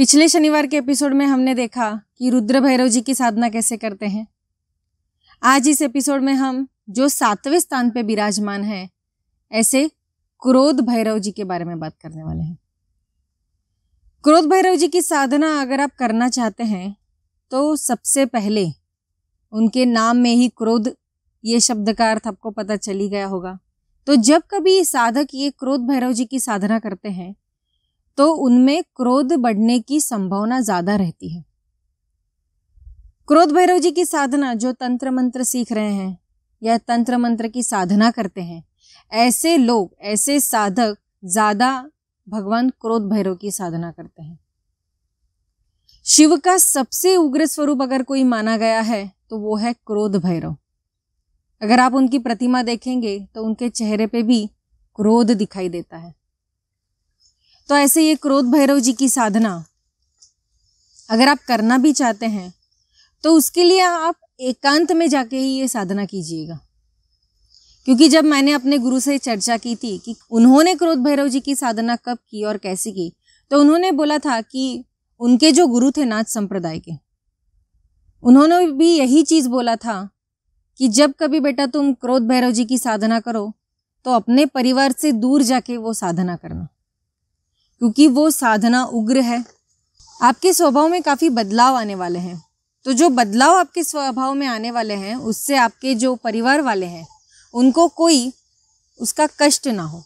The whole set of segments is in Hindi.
पिछले शनिवार के एपिसोड में हमने देखा कि रुद्र भैरव जी की साधना कैसे करते हैं आज इस एपिसोड में हम जो सातवें स्थान पर विराजमान है ऐसे क्रोध भैरव जी के बारे में बात करने वाले हैं क्रोध भैरव जी की साधना अगर आप करना चाहते हैं तो सबसे पहले उनके नाम में ही क्रोध ये शब्द का अर्थ आपको पता चली गया होगा तो जब कभी साधक ये क्रोध भैरव जी की साधना करते हैं तो उनमें क्रोध बढ़ने की संभावना ज़्यादा रहती है क्रोध भैरव जी की साधना जो तंत्र मंत्र सीख रहे हैं या तंत्र मंत्र की साधना करते हैं ऐसे लोग ऐसे साधक ज़्यादा भगवान क्रोध भैरव की साधना करते हैं शिव का सबसे उग्र स्वरूप अगर कोई माना गया है तो वो है क्रोध भैरव अगर आप उनकी प्रतिमा देखेंगे तो उनके चेहरे पे भी क्रोध दिखाई देता है तो ऐसे ये क्रोध भैरव जी की साधना अगर आप करना भी चाहते हैं तो उसके लिए आप एकांत में जाके ही ये साधना कीजिएगा क्योंकि जब मैंने अपने गुरु से चर्चा की थी कि उन्होंने क्रोध भैरव जी की साधना कब की और कैसे की तो उन्होंने बोला था कि उनके जो गुरु थे नाच संप्रदाय के उन्होंने भी यही चीज़ बोला था कि जब कभी बेटा तुम क्रोध भैरव जी की साधना करो तो अपने परिवार से दूर जाके वो साधना करना क्योंकि वो साधना उग्र है आपके स्वभाव में काफ़ी बदलाव आने वाले हैं तो जो बदलाव आपके स्वभाव में आने वाले हैं उससे आपके जो परिवार वाले हैं उनको कोई उसका कष्ट ना हो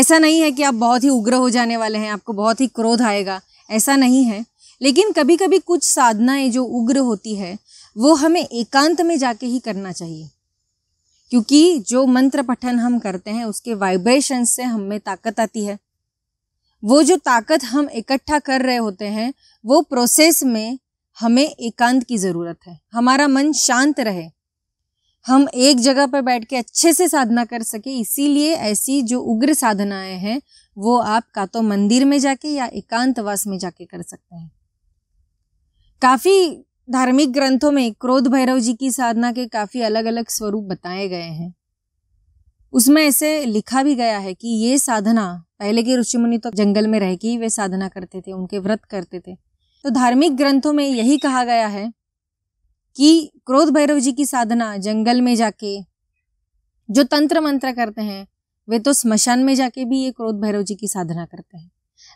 ऐसा नहीं है कि आप बहुत ही उग्र हो जाने वाले हैं आपको बहुत ही क्रोध आएगा ऐसा नहीं है लेकिन कभी कभी कुछ साधनाएं जो उग्र होती है वो हमें एकांत में जाके ही करना चाहिए क्योंकि जो मंत्र पठन हम करते हैं उसके वाइब्रेशन से हमें ताकत आती है वो जो ताकत हम इकट्ठा कर रहे होते हैं वो प्रोसेस में हमें एकांत की ज़रूरत है हमारा मन शांत रहे हम एक जगह पर बैठ के अच्छे से साधना कर सके इसीलिए ऐसी जो उग्र साधनाएं हैं वो आप का तो मंदिर में जाके या एकांतवास में जाके कर सकते हैं काफ़ी धार्मिक ग्रंथों में क्रोध भैरव जी की साधना के काफ़ी अलग अलग स्वरूप बताए गए हैं उसमें ऐसे लिखा भी गया है कि ये साधना पहले के ऋषि मुनि तो जंगल में रह के ही वे साधना करते थे उनके व्रत करते थे तो धार्मिक ग्रंथों में यही कहा गया है कि क्रोध भैरव जी की साधना जंगल में जाके जो तंत्र मंत्र करते हैं वे तो स्मशान में जाके भी ये क्रोध भैरव जी की साधना करते हैं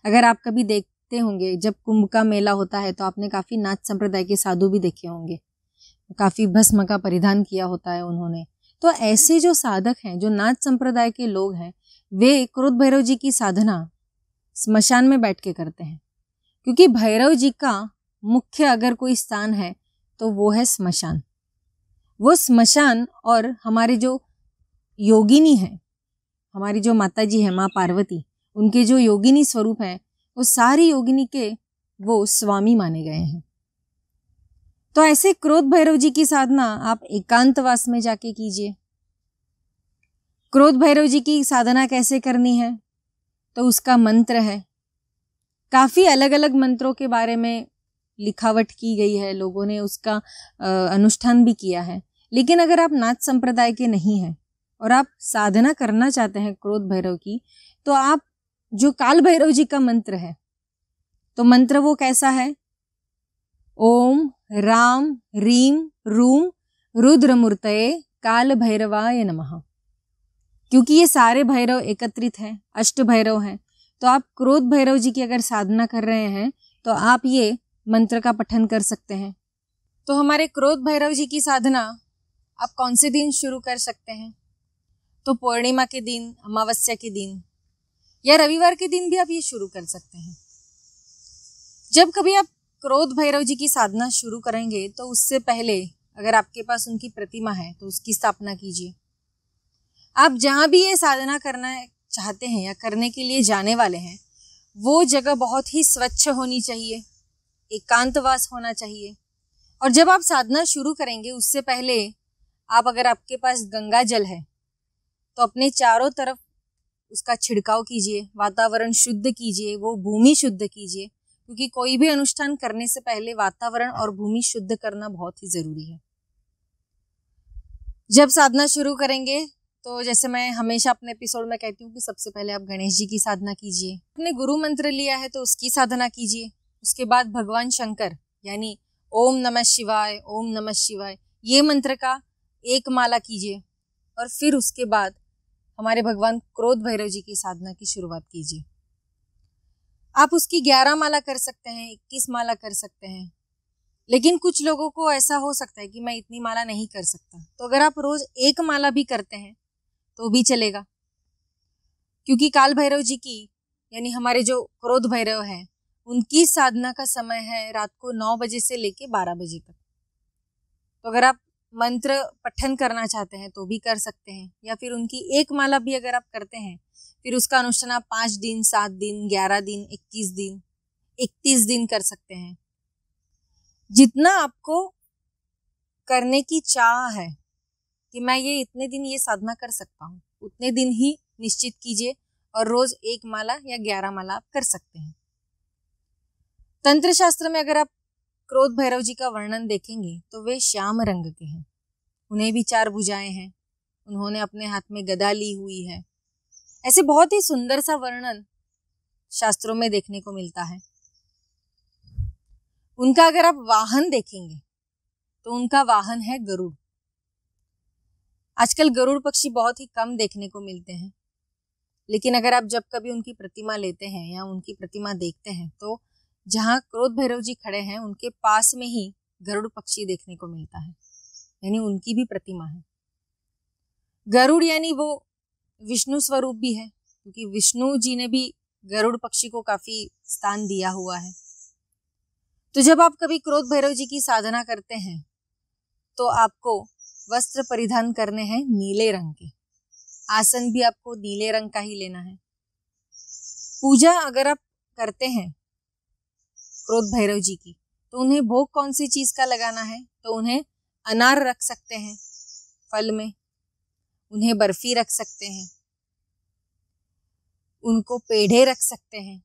अगर आप कभी देखते होंगे जब कुंभ का मेला होता है तो आपने काफ़ी नाच संप्रदाय के साधु भी देखे होंगे काफ़ी भस्म का परिधान किया होता है उन्होंने तो ऐसे जो साधक हैं जो नाथ संप्रदाय के लोग हैं वे क्रोध भैरव जी की साधना स्मशान में बैठ के करते हैं क्योंकि भैरव जी का मुख्य अगर कोई स्थान है तो वो है स्मशान वो स्मशान और हमारे जो योगिनी है हमारी जो माता जी है माँ पार्वती उनके जो योगिनी स्वरूप हैं वो सारी योगिनी के वो स्वामी माने गए हैं तो ऐसे क्रोध भैरव जी की साधना आप एकांतवास में जाके कीजिए क्रोध भैरव जी की साधना कैसे करनी है तो उसका मंत्र है काफ़ी अलग अलग मंत्रों के बारे में लिखावट की गई है लोगों ने उसका अनुष्ठान भी किया है लेकिन अगर आप नाच संप्रदाय के नहीं हैं और आप साधना करना चाहते हैं क्रोध भैरव की तो आप जो काल भैरव जी का मंत्र है तो मंत्र वो कैसा है ओम राम रीम रूम रुद्रमूर्त काल भैरवाय नम क्योंकि ये सारे भैरव एकत्रित हैं अष्ट भैरव हैं तो आप क्रोध भैरव जी की अगर साधना कर रहे हैं तो आप ये मंत्र का पठन कर सकते हैं तो हमारे क्रोध भैरव जी की साधना आप कौन से दिन शुरू कर सकते हैं तो पूर्णिमा के दिन अमावस्या के दिन या रविवार के दिन भी आप ये शुरू कर सकते हैं जब कभी आप क्रोध भैरव जी की साधना शुरू करेंगे तो उससे पहले अगर आपके पास उनकी प्रतिमा है तो उसकी स्थापना कीजिए आप जहाँ भी ये साधना करना चाहते हैं या करने के लिए जाने वाले हैं वो जगह बहुत ही स्वच्छ होनी चाहिए एकांतवास होना चाहिए और जब आप साधना शुरू करेंगे उससे पहले आप अगर आपके पास गंगा जल है तो अपने चारों तरफ उसका छिड़काव कीजिए वातावरण शुद्ध कीजिए वो भूमि शुद्ध कीजिए क्योंकि कोई भी अनुष्ठान करने से पहले वातावरण और भूमि शुद्ध करना बहुत ही जरूरी है जब साधना शुरू करेंगे तो जैसे मैं हमेशा अपने एपिसोड में कहती हूँ कि सबसे पहले आप गणेश जी की साधना कीजिए अपने गुरु मंत्र लिया है तो उसकी साधना कीजिए उसके बाद भगवान शंकर यानी ओम नमः शिवाय ओम नमः शिवाय ये मंत्र का एक माला कीजिए और फिर उसके बाद हमारे भगवान क्रोध भैरव जी की साधना की शुरुआत कीजिए आप उसकी ग्यारह माला कर सकते हैं इक्कीस माला कर सकते हैं लेकिन कुछ लोगों को ऐसा हो सकता है कि मैं इतनी माला नहीं कर सकता तो अगर आप रोज एक माला भी करते हैं तो भी चलेगा क्योंकि काल भैरव जी की यानी हमारे जो क्रोध भैरव है उनकी साधना का समय है रात को नौ बजे से लेके बारह बजे तक तो अगर आप मंत्र पठन करना चाहते हैं तो भी कर सकते हैं या फिर उनकी एक माला भी अगर आप करते हैं फिर उसका अनुष्ठान आप पाँच दिन सात दिन ग्यारह दिन इक्कीस दिन इकतीस दिन कर सकते हैं जितना आपको करने की चाह है कि मैं ये इतने दिन ये साधना कर सकता हूँ उतने दिन ही निश्चित कीजिए और रोज एक माला या ग्यारह माला आप कर सकते हैं तंत्र शास्त्र में अगर आप क्रोध भैरव जी का वर्णन देखेंगे तो वे श्याम रंग के हैं उन्हें भी चार भुजाएं हैं उन्होंने अपने हाथ में गदा ली हुई है ऐसे बहुत ही सुंदर सा वर्णन शास्त्रों में देखने को मिलता है उनका अगर आप वाहन देखेंगे तो उनका वाहन है गरुड़ आजकल गरुड़ पक्षी बहुत ही कम देखने को मिलते हैं लेकिन अगर आप जब कभी उनकी प्रतिमा लेते हैं या उनकी प्रतिमा देखते हैं तो जहाँ क्रोध भैरव जी खड़े हैं उनके पास में ही गरुड़ पक्षी देखने को मिलता है यानी उनकी भी प्रतिमा है गरुड़ यानी वो विष्णु स्वरूप भी है क्योंकि विष्णु जी ने भी गरुड़ पक्षी को काफी स्थान दिया हुआ है तो जब आप कभी क्रोध भैरव जी की साधना करते हैं तो आपको वस्त्र परिधान करने हैं नीले रंग के आसन भी आपको नीले रंग का ही लेना है पूजा अगर आप करते हैं क्रोध भैरव जी की तो उन्हें भोग कौन सी चीज का लगाना है तो उन्हें अनार रख सकते हैं फल में उन्हें बर्फी रख सकते हैं उनको पेढ़े रख सकते हैं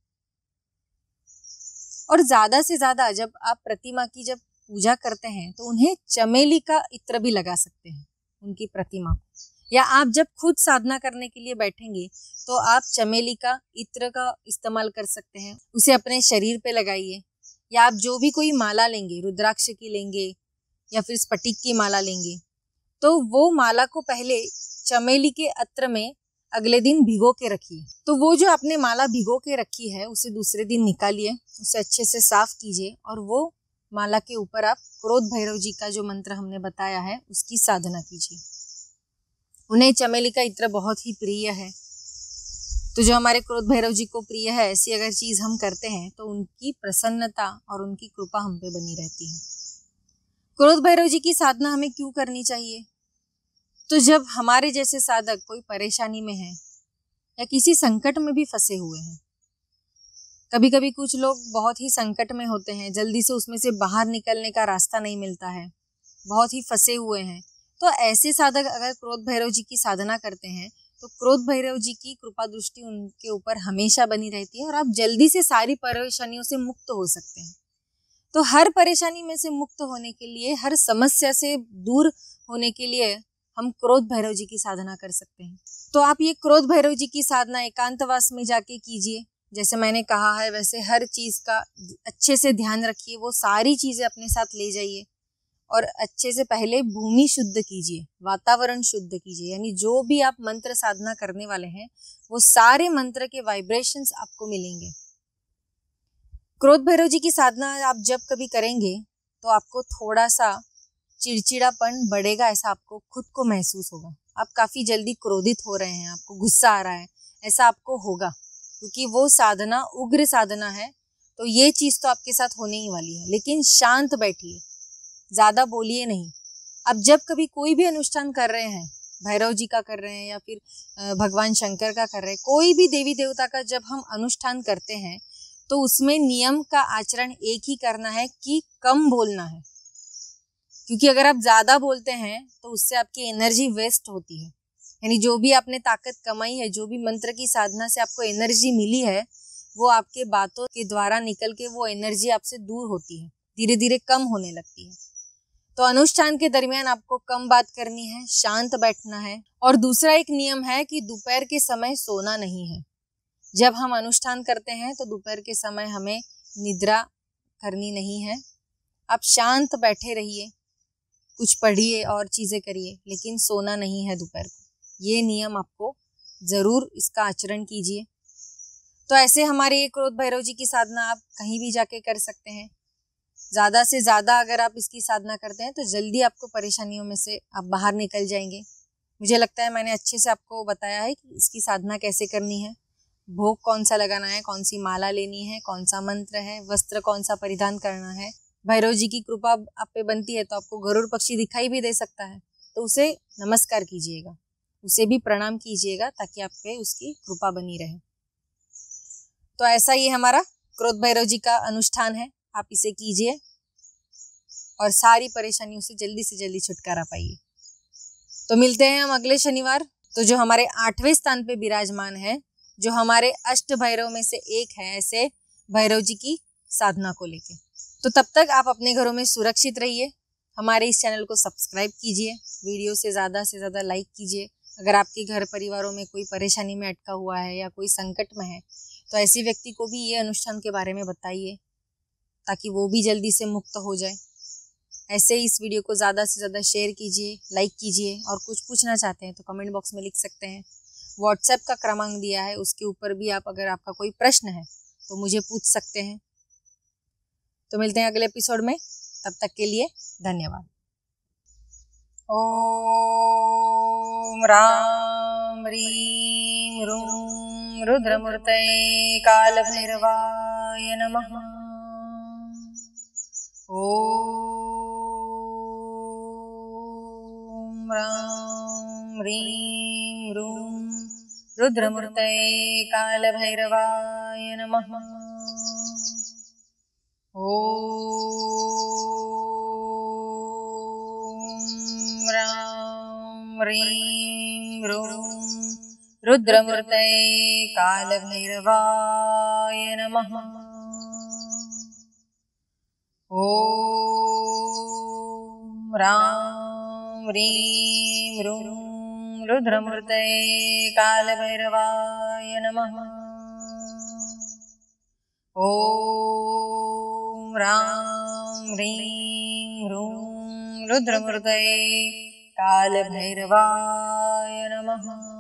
और ज़्यादा से ज़्यादा जब आप प्रतिमा की जब पूजा करते हैं तो उन्हें चमेली का इत्र भी लगा सकते हैं उनकी प्रतिमा को या आप जब खुद साधना करने के लिए बैठेंगे तो आप चमेली का इत्र का इस्तेमाल कर सकते हैं उसे अपने शरीर पे लगाइए या आप जो भी कोई माला लेंगे रुद्राक्ष की लेंगे या फिर स्फटिक की माला लेंगे तो वो माला को पहले चमेली के अत्र में अगले दिन भिगो के रखिए तो वो जो आपने माला भिगो के रखी है उसे दूसरे दिन निकालिए उसे अच्छे से साफ कीजिए और वो माला के ऊपर आप क्रोध भैरव जी का जो मंत्र हमने बताया है उसकी साधना कीजिए उन्हें चमेली का इत्र बहुत ही प्रिय है तो जो हमारे क्रोध भैरव जी को प्रिय है ऐसी अगर चीज़ हम करते हैं तो उनकी प्रसन्नता और उनकी कृपा हम पे बनी रहती है क्रोध भैरव जी की साधना हमें क्यों करनी चाहिए तो जब हमारे जैसे साधक कोई परेशानी में है या किसी संकट में भी फंसे हुए हैं कभी कभी कुछ लोग बहुत ही संकट में होते हैं जल्दी से उसमें से बाहर निकलने का रास्ता नहीं मिलता है बहुत ही फंसे हुए हैं तो ऐसे साधक अगर क्रोध भैरव जी की साधना करते हैं तो क्रोध भैरव जी की कृपा दृष्टि उनके ऊपर हमेशा बनी रहती है और आप जल्दी से सारी परेशानियों से मुक्त हो सकते हैं तो हर परेशानी में से मुक्त होने के लिए हर समस्या से दूर होने के लिए हम क्रोध भैरव जी की साधना कर सकते हैं तो आप ये क्रोध भैरव जी की साधना एकांतवास में जाके कीजिए जैसे मैंने कहा है वैसे हर चीज़ का अच्छे से ध्यान रखिए वो सारी चीज़ें अपने साथ ले जाइए और अच्छे से पहले भूमि शुद्ध कीजिए वातावरण शुद्ध कीजिए यानी जो भी आप मंत्र साधना करने वाले हैं वो सारे मंत्र के वाइब्रेशंस आपको मिलेंगे क्रोध भैरव जी की साधना आप जब कभी करेंगे तो आपको थोड़ा सा चिड़चिड़ापन बढ़ेगा ऐसा आपको खुद को महसूस होगा आप काफ़ी जल्दी क्रोधित हो रहे हैं आपको गुस्सा आ रहा है ऐसा आपको होगा क्योंकि वो साधना उग्र साधना है तो ये चीज़ तो आपके साथ होने ही वाली है लेकिन शांत बैठिए ज़्यादा बोलिए नहीं अब जब कभी कोई भी अनुष्ठान कर रहे हैं भैरव जी का कर रहे हैं या फिर भगवान शंकर का कर रहे हैं कोई भी देवी देवता का जब हम अनुष्ठान करते हैं तो उसमें नियम का आचरण एक ही करना है कि कम बोलना है क्योंकि अगर आप ज़्यादा बोलते हैं तो उससे आपकी एनर्जी वेस्ट होती है यानी जो भी आपने ताकत कमाई है जो भी मंत्र की साधना से आपको एनर्जी मिली है वो आपके बातों के द्वारा निकल के वो एनर्जी आपसे दूर होती है धीरे धीरे कम होने लगती है तो अनुष्ठान के दरमियान आपको कम बात करनी है शांत बैठना है और दूसरा एक नियम है कि दोपहर के समय सोना नहीं है जब हम अनुष्ठान करते हैं तो दोपहर के समय हमें निद्रा करनी नहीं है आप शांत बैठे रहिए कुछ पढ़िए और चीज़ें करिए लेकिन सोना नहीं है दोपहर को ये नियम आपको ज़रूर इसका आचरण कीजिए तो ऐसे हमारे ये क्रोध भैरव जी की साधना आप कहीं भी जाके कर सकते हैं ज़्यादा से ज़्यादा अगर आप इसकी साधना करते हैं तो जल्दी आपको परेशानियों में से आप बाहर निकल जाएंगे मुझे लगता है मैंने अच्छे से आपको बताया है कि इसकी साधना कैसे करनी है भोग कौन सा लगाना है कौन सी माला लेनी है कौन सा मंत्र है वस्त्र कौन सा परिधान करना है भैरव जी की कृपा आप पे बनती है तो आपको गरुड़ पक्षी दिखाई भी दे सकता है तो उसे नमस्कार कीजिएगा उसे भी प्रणाम कीजिएगा ताकि आप पे उसकी कृपा बनी रहे तो ऐसा ये हमारा क्रोध भैरव जी का अनुष्ठान है आप इसे कीजिए और सारी परेशानियों से जल्दी से जल्दी छुटकारा पाइए तो मिलते हैं हम अगले शनिवार तो जो हमारे आठवें स्थान पे विराजमान है जो हमारे अष्ट भैरव में से एक है ऐसे भैरव जी की साधना को लेकर तो तब तक आप अपने घरों में सुरक्षित रहिए हमारे इस चैनल को सब्सक्राइब कीजिए वीडियो से ज़्यादा से ज़्यादा लाइक कीजिए अगर आपके घर परिवारों में कोई परेशानी में अटका हुआ है या कोई संकट में है तो ऐसे व्यक्ति को भी ये अनुष्ठान के बारे में बताइए ताकि वो भी जल्दी से मुक्त हो जाए ऐसे ही इस वीडियो को ज़्यादा से ज़्यादा शेयर कीजिए लाइक कीजिए और कुछ पूछना चाहते हैं तो कमेंट बॉक्स में लिख सकते हैं व्हाट्सएप का क्रमांक दिया है उसके ऊपर भी आप अगर आपका कोई प्रश्न है तो मुझे पूछ सकते हैं तो मिलते हैं अगले एपिसोड में तब तक के लिए धन्यवाद ओ राम ह्रीं रूं रुद्रमूर्तये कालभैरवाय नमः ॐ राम ह्रीं रूं रुद्रमूर्तये कालभैरवाय नमः ॐ रां ह्रीं ह्रूं रुद्रमृतये कालभैरवाय नमः ॐ रां ह्रीं ह्रूं रुद्रमृतये कालभैरवाय नमः ॐ रां ह्रीं ह्रूं रुद्रमृतये कालभैरवाय नमः